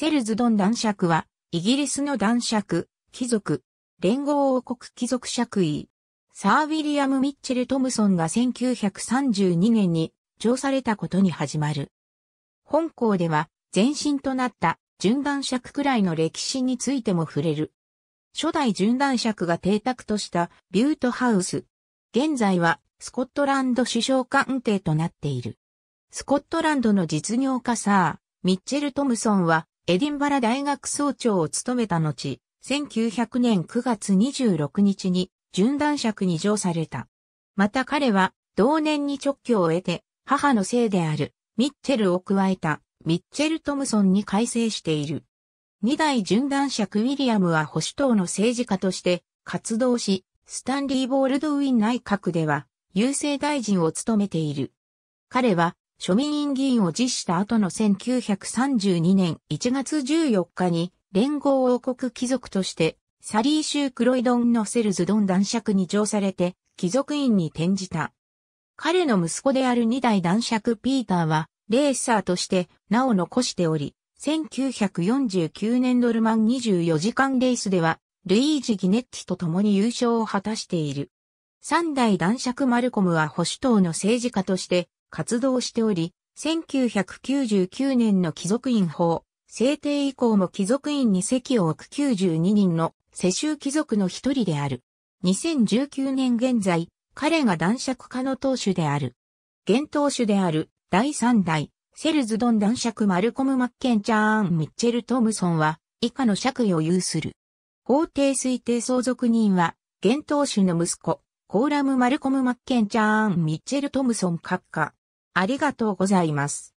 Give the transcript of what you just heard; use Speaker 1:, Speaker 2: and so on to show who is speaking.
Speaker 1: セルズドン男爵は、イギリスの男爵、貴族、連合王国貴族爵位。サー・ウィリアム・ミッチェル・トムソンが1932年に上されたことに始まる。本校では前身となった準男爵くらいの歴史についても触れる。初代準男爵が邸宅としたビュートハウス。現在はスコットランド首相官邸となっている。スコットランドの実業家サー、ミッチェル・トムソンはエディンバラ大学総長を務めた後、1900年9月26日に準男爵に上された。また彼は同年に直居を得て母の姓であるミッチェルを加えたミッチェル・トムソンに改正している。二代準男爵ウィリアムは保守党の政治家として活動し、スタンリー・ボールドウィン内閣では郵政大臣を務めている。彼は庶民院議員を辞した後の1932年1月14日に連合王国貴族としてサリー州クロイドンのセルズドン男爵に乗されて貴族院に転じた。彼の息子である二代男爵ピーターはレーサーとして名を残しており、1949年ドルマン24時間レースではルイージ・ギネッティと共に優勝を果たしている。三代男爵マルコムは保守党の政治家として活動しており、1999年の貴族院法、制定以降も貴族院に席を置く92人の世襲貴族の一人である。2019年現在、彼が男爵家の当主である。現当主である第3代、セルズドン男爵マルコム・マッケン・チャーン・ミッチェル・トムソンは、以下の爵位を有する。法定推定相続人は、現当主の息子、コーラム・マルコム・マッケン・チャーン・ミッチェル・トムソン閣下。ありがとうございます。